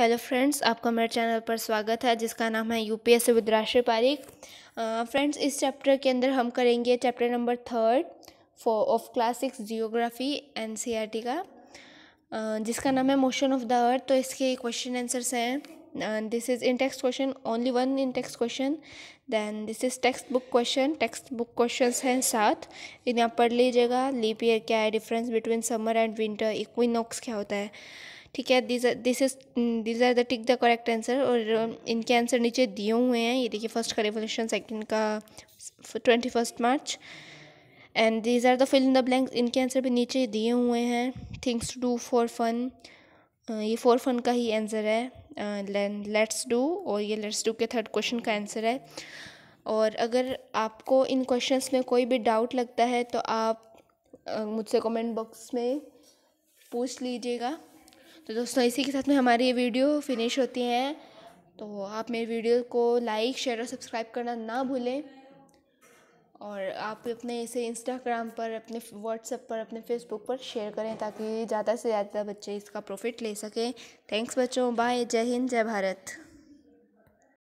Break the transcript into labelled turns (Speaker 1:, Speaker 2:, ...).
Speaker 1: hello friends आपका मेरे channel पर स्वागत है जिसका नाम है यूपीएससी विद राष्ट्रीय पारिक फ्रेंड्स इस चैप्टर के अंदर हम करेंगे chapter number third for of class six geography NCERT का जिसका नाम है मोशन ऑफ द अर्थ तो इसके क्वेश्चन आंसर्स हैं this is in text question only one in text question then this is textbook question textbook question हैं साथ इन्हें आप पढ़ लीजिएगा लीप ईयर क्या है difference between summer and winter equinox क्या होता है ठीक है this this is this are the tick the correct answer और um, इनके आंसर नीचे दिए हुए हैं ये देखिए फर्स्ट का रेवोल्यूशन सेकेंड का twenty first March and these are the fill in the blank इनके आंसर भी नीचे दिए हुए हैं things to do for fun ये फॉर फन का ही आंसर है लेट्स डू और ये लेट्स डू के थर्ड क्वेश्चन का आंसर है और अगर आपको इन क्वेश्चंस में कोई भी डाउट लगता है तो आप मुझसे कमेंट बॉक्स में पूछ लीजिएगा तो दोस्तों इसी के साथ में हमारी ये वीडियो फिनिश होती हैं तो आप मेरी वीडियो को लाइक शेयर और सब्सक्राइब करना ना भूलें और आप अपने इसे इंस्टाग्राम पर अपने व्हाट्सएप पर अपने फेसबुक पर शेयर करें ताकि ज़्यादा से ज़्यादा बच्चे इसका प्रॉफिट ले सकें थैंक्स बच्चों बाय जय हिंद जय भारत